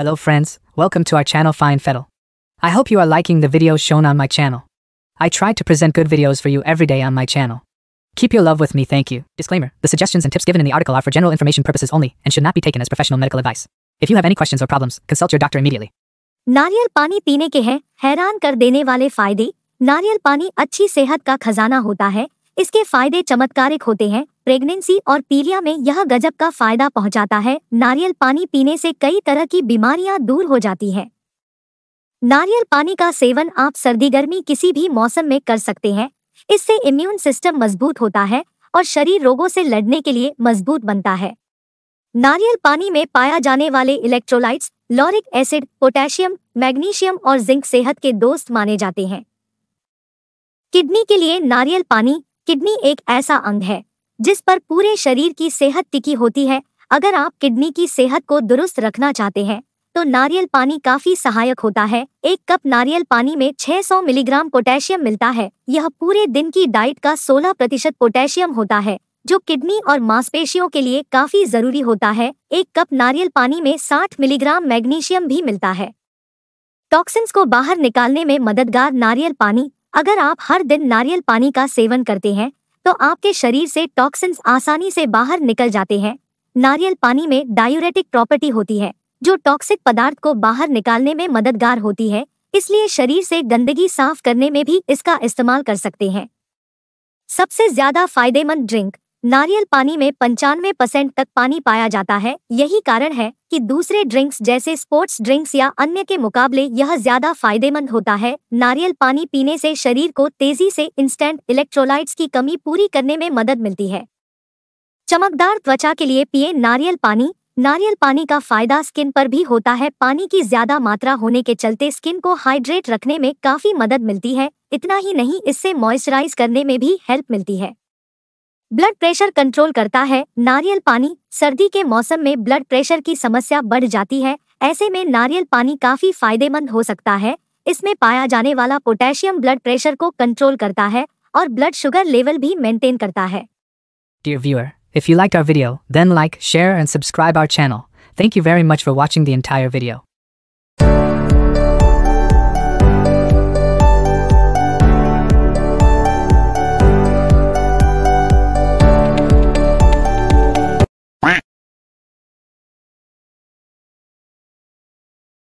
Hello friends, welcome to our channel Fine Fettle. I hope you are liking the videos shown on my channel. I try to present good videos for you every day on my channel. Keep your love with me thank you. Disclaimer, the suggestions and tips given in the article are for general information purposes only and should not be taken as professional medical advice. If you have any questions or problems, consult your doctor immediately. pani पानी ke hai, hairan kar dene wale faide. Nariyal pani achi sehat ka khazana hota hai. इसके फायदे चमत्कारिक होते हैं pregnancy और पीलिया में यह गजब का फायदा पहुंचाता है नारियल पानी पीने से कई तरह की बीमारियां दूर हो जाती हैं नारियल पानी का सेवन आप सर्दी गर्मी किसी भी मौसम में कर सकते हैं इससे इम्यून सिस्टम मजबूत होता है और शरीर रोगों से लड़ने के लिए मजबूत बनता है नारियल पानी में पाया जाने वाले electrolytes lauric acid potassium magnesium और जिंक सेहत के दोस्त माने जाते हैं किडनी के लिए नारियल पानी किडनी एक ऐसा अंग है जिस पर पूरे शरीर की सेहत टिकी होती है अगर आप किडनी की सेहत को दुरुस्त रखना चाहते हैं तो नारियल पानी काफी सहायक होता है एक कप नारियल पानी में 600 मिलीग्राम पोटेशियम मिलता है यह पूरे दिन की डाइट का 16 प्रतिशत पोटेशियम होता है जो किडनी और मांसपेशियों के लिए काफी जरूरी होता है एक कप नारियल पानी में 60 मिलीग्राम मैग्नीशियम भी मिलता है टॉक्सिन्स को बाहर निकालने में मददगार नारियल पानी अगर आप हर दिन नारियल पानी का सेवन करते हैं तो आपके शरीर से टॉक्सिन्स आसानी से बाहर निकल जाते हैं नारियल पानी में डायोरेटिक प्रॉपर्टी होती है जो टॉक्सिक पदार्थ को बाहर निकालने में मददगार होती है इसलिए शरीर से गंदगी साफ करने में भी इसका इस्तेमाल कर सकते हैं सबसे ज्यादा फायदेमंद ड्रिंक नारियल पानी में पंचानवे परसेंट तक पानी पाया जाता है यही कारण है कि दूसरे ड्रिंक्स जैसे स्पोर्ट्स ड्रिंक्स या अन्य के मुकाबले यह ज्यादा फायदेमंद होता है नारियल पानी पीने से शरीर को तेजी से इंस्टेंट इलेक्ट्रोलाइट्स की कमी पूरी करने में मदद मिलती है चमकदार त्वचा के लिए पिए नारियल पानी नारियल पानी का फायदा स्किन पर भी होता है पानी की ज्यादा मात्रा होने के चलते स्किन को हाइड्रेट रखने में काफी मदद मिलती है इतना ही नहीं इससे मॉइस्चराइज करने में भी हेल्प मिलती है ब्लड प्रेशर कंट्रोल करता है नारियल पानी सर्दी के मौसम में ब्लड प्रेशर की समस्या बढ़ जाती है ऐसे में नारियल पानी काफी फायदेमंद हो सकता है इसमें पाया जाने वाला पोटेशियम ब्लड प्रेशर को कंट्रोल करता है और ब्लड शुगर लेवल भी मेंटेन करता है Dear viewer, if you liked our video, then like, share and subscribe our channel. Thank you very much for watching the entire video.